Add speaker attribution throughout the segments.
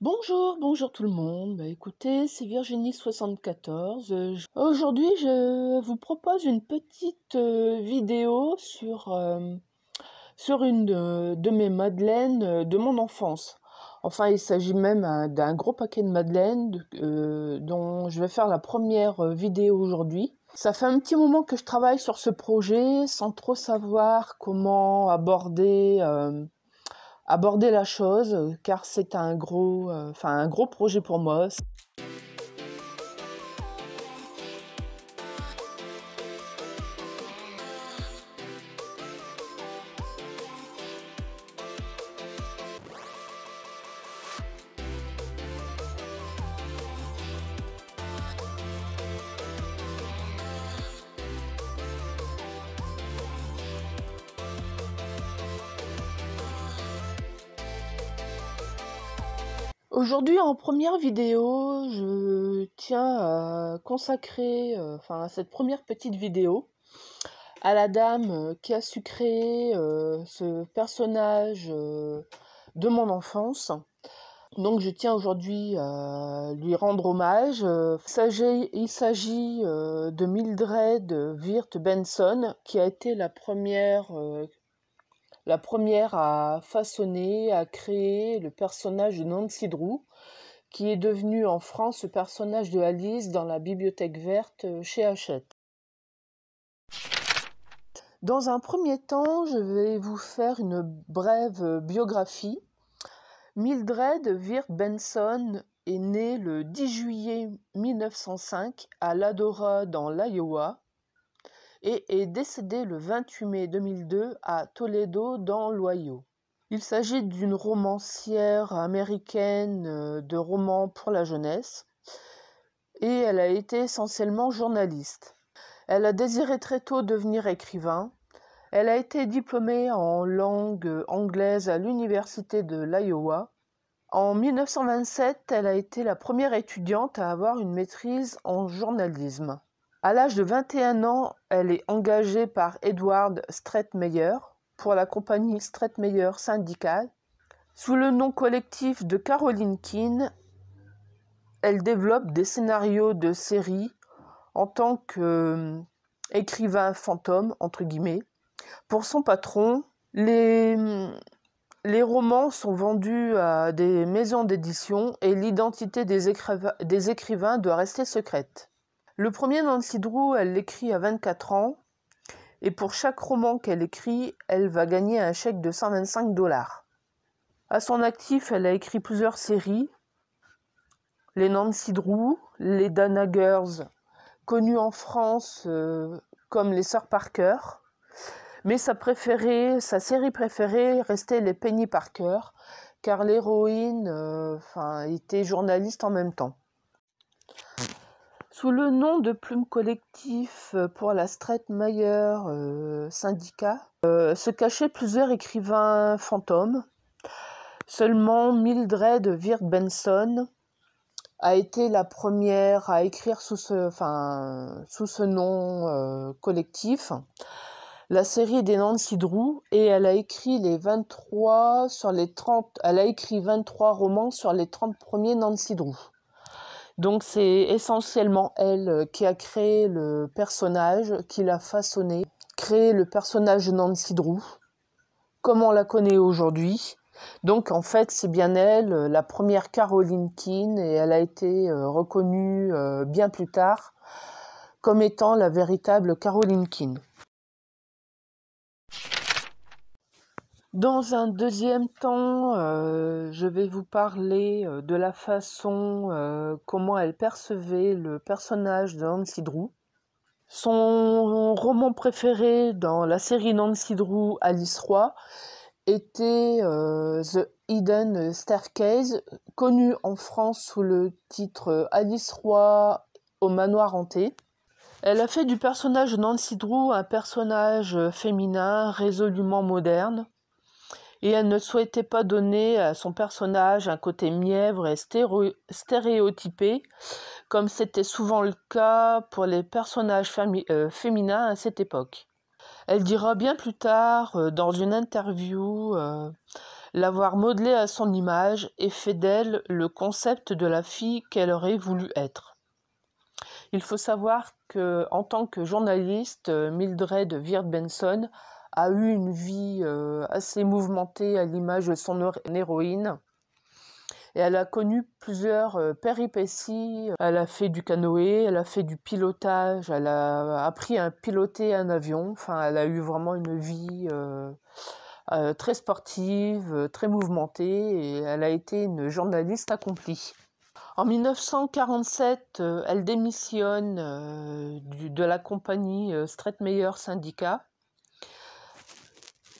Speaker 1: Bonjour, bonjour tout le monde. Bah, écoutez, c'est Virginie74. Euh, aujourd'hui, je vous propose une petite euh, vidéo sur, euh, sur une de, de, mes madeleines de mon enfance. Enfin, il s'agit même d'un gros paquet de madeleines dont je vais faire la première vidéo aujourd'hui. Ça fait un petit moment que je travaille sur ce projet sans trop savoir comment aborder aborder la chose car c'est un gros, euh, enfin un gros projet pour moi. Aujourd'hui, en première vidéo, je tiens à consacrer, euh, enfin, cette première petite vidéo, à la dame euh, qui a su créer euh, ce personnage de mon enfance. Donc, je tiens aujourd'hui à lui rendre hommage. Il s'agit de Mildred Wirt Benson, qui a été la première la première à façonner, à créer le personnage de Nancy Drew, qui est devenu en France le personnage de Alice dans la bibliothèque verte euh, chez Hachette. Dans un premier temps, je vais vous faire une brève biographie. Mildred Wirt Benson est née le 10 juillet 1905 à Ladora dans l'Iowa et est décédée le 28 mai 2002 à Toledo dans l'Ohio. Il s'agit d'une romancière américaine euh, de romans pour la jeunesse et elle a été essentiellement journaliste. Elle a désiré très tôt devenir écrivain. Elle a été diplômée en langue anglaise à l'université de l'Iowa. En 1927, elle a été la première étudiante à avoir une maîtrise en journalisme. À l'âge de 21 ans, elle est engagée par Edward Strettmeyer pour la compagnie Strettmeyer Syndicale. Sous le nom collectif de Caroline Keane, elle développe des scénarios de séries en tant qu'écrivain euh, fantôme, entre guillemets. Pour son patron, les, les romans sont vendus à des maisons d'édition et l'identité des écrivains doit rester secrète. Le premier, Nancy Drew, elle l'écrit à 24 ans. Et pour chaque roman qu'elle écrit, elle va gagner un chèque de 125 dollars. À son actif, elle a écrit plusieurs séries. Les Nancy Drew, les Dana Girls, connues en France euh, comme les Sœurs Parker. Mais sa, série préférée restait les Penny Parker, car l'héroïne euh, était journaliste en même temps. Sous le nom de Plume Collectif euh, pour la Strettmeyer euh, Syndicat, euh, se cachaient plusieurs écrivains fantômes. Seulement Mildred Wirt Benson a été la première à écrire sous ce, enfin, sous ce nom collectif la série des Nancy Drew et elle a écrit les 23 sur les 30 elle a écrit 23 romans sur les 30 premiers Nancy Drew. Donc c'est essentiellement elle euh, qui a créé le personnage, qui l'a façonné, créé le personnage Nancy Drew, comme on la connaît aujourd'hui. Donc en fait, c'est bien elle, euh, la première Caroline Keane, et elle a été euh, reconnue bien plus tard comme étant la véritable Caroline Keane. Dans un deuxième temps, euh, je vais vous parler euh, de la façon euh, comment elle percevait le personnage de Nancy Drew. Son roman préféré dans la série Nancy Drew, Alice Roy, était The Hidden Staircase, connu en France sous le titre Alice Roy au manoir hanté. Elle a fait du personnage Nancy Drew un personnage féminin résolument moderne, et elle ne souhaitait pas donner à son personnage un côté mièvre et stéréotypé, comme c'était souvent le cas pour les personnages euh, féminins à cette époque. Elle dira bien plus tard, euh, dans une interview, euh, l'avoir modelée à son image et fait d'elle le concept de la fille qu'elle aurait voulu être. Il faut savoir que, en tant que journaliste, Mildred Wirt Benson a eu une vie euh, assez mouvementée à l'image de son héroïne. Et elle a connu plusieurs euh, péripéties. Elle a fait du canoë, elle a fait du pilotage, elle a appris à piloter un avion. Enfin, elle a eu vraiment une vie euh, très sportive, très mouvementée, et elle a été une journaliste accomplie. En 1947, elle démissionne de la compagnie Stretmeyer Syndicat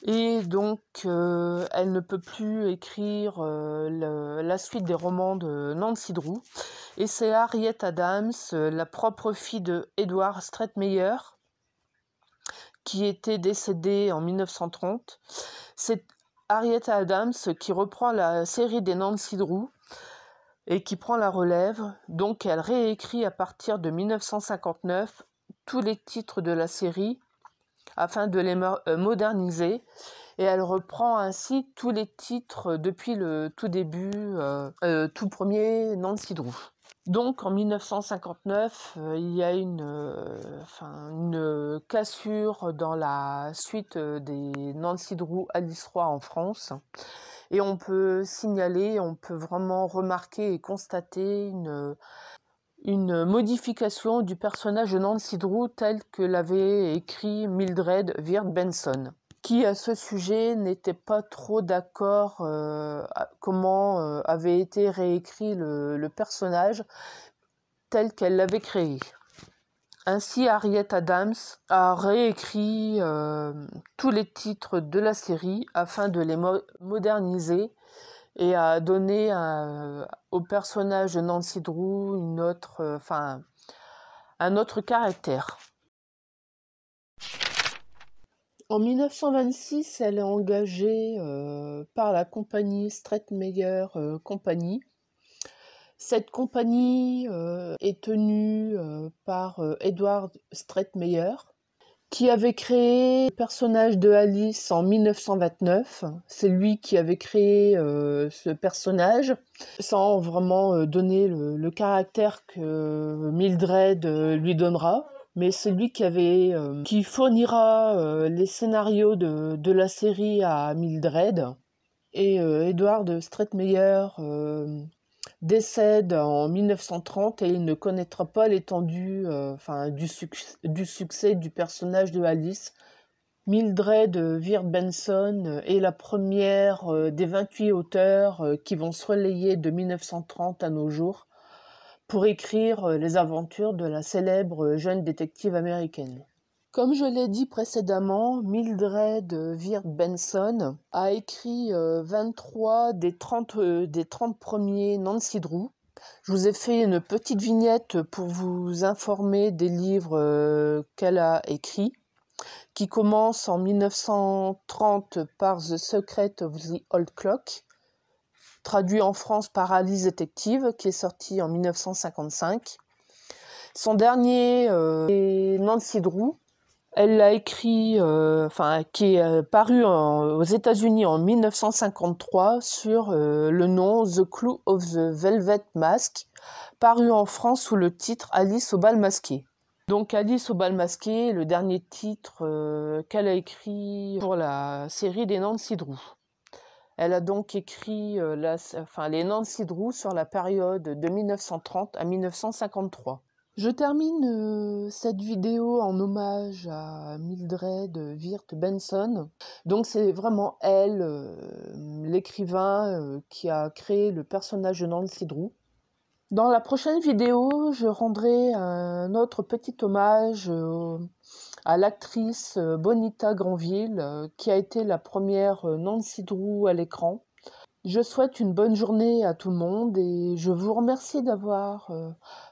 Speaker 1: et donc, euh, elle ne peut plus écrire euh, la suite des romans de Nancy Drew. Et c'est Harriet Adams, euh, la propre fille de Edward qui était décédée en 1930. C'est Harriet Adams qui reprend la série des Nancy Drew et qui prend la relève. Donc, elle réécrit à partir de 1959 tous les titres de la série afin de les euh, moderniser. Et elle reprend ainsi tous les titres depuis le tout début, euh, euh, tout premier Nancy Drew. Donc en 1959, il y a une, une, cassure dans la suite des Nancy Drew Alice Roy en France. Et on peut signaler, on peut vraiment remarquer et constater une, une modification du personnage de Nancy Drew tel que l'avait écrit Mildred Wirt Benson, qui à ce sujet n'était pas trop d'accord euh, comment euh, avait été réécrit le, personnage tel qu'elle l'avait créé. Ainsi, Harriet Adams a réécrit euh, tous les titres de la série afin de les moderniser et à donner euh, au personnage de Nancy Drew autre, euh, un autre caractère. En 1926, elle est engagée euh, par la compagnie Streetmeyer Company. Cette compagnie est tenue par Edward Streetmeyer, qui avait créé le personnage de Alice en 1929. C'est lui qui avait créé euh, ce personnage, sans vraiment euh, donner le, caractère que Mildred euh, lui donnera. Mais c'est lui qui, avait, qui fournira les scénarios de, la série à Mildred. Et Edward Streetmeyer décède en 1930 et il ne connaîtra pas l'étendue euh, enfin, du, succès du personnage de Alice. Mildred euh, Vir Benson euh, est la première des 28 auteurs qui vont se relayer de 1930 à nos jours pour écrire les aventures de la célèbre jeune détective américaine. Comme je l'ai dit précédemment, Mildred Wirt Benson a écrit 23 euh, des 30, euh, des 30 premiers Nancy Drew. Je vous ai fait une petite vignette pour vous informer des livres euh, qu'elle a écrits, qui commencent en 1930 par The Secret of the Old Clock, traduit en France par Alice Detective, qui est sorti en 1955. Son dernier est Nancy Drew, elle l'a écrit, euh, enfin, qui est euh, paru aux États-Unis en 1953 sur euh, le nom The Clue of the Velvet Mask, paru en France sous le titre Alice au bal masqué. Donc Alice au bal masqué, le dernier titre qu'elle a écrit pour la série des Nancy Drew. Elle a donc écrit les Nancy Drew sur la période de 1930 à 1953. Je termine euh, cette vidéo en hommage à Mildred Wirt Benson. Donc c'est vraiment elle, euh, l'écrivain euh, qui a créé le personnage de Nancy Drew. Dans la prochaine vidéo, je rendrai un autre petit hommage à l'actrice Bonita Granville, qui a été la première Nancy Drew à l'écran. Je souhaite une bonne journée à tout le monde et je vous remercie d'avoir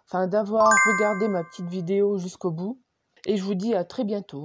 Speaker 1: enfin, d'avoir regardé ma petite vidéo jusqu'au bout. Et je vous dis à très bientôt.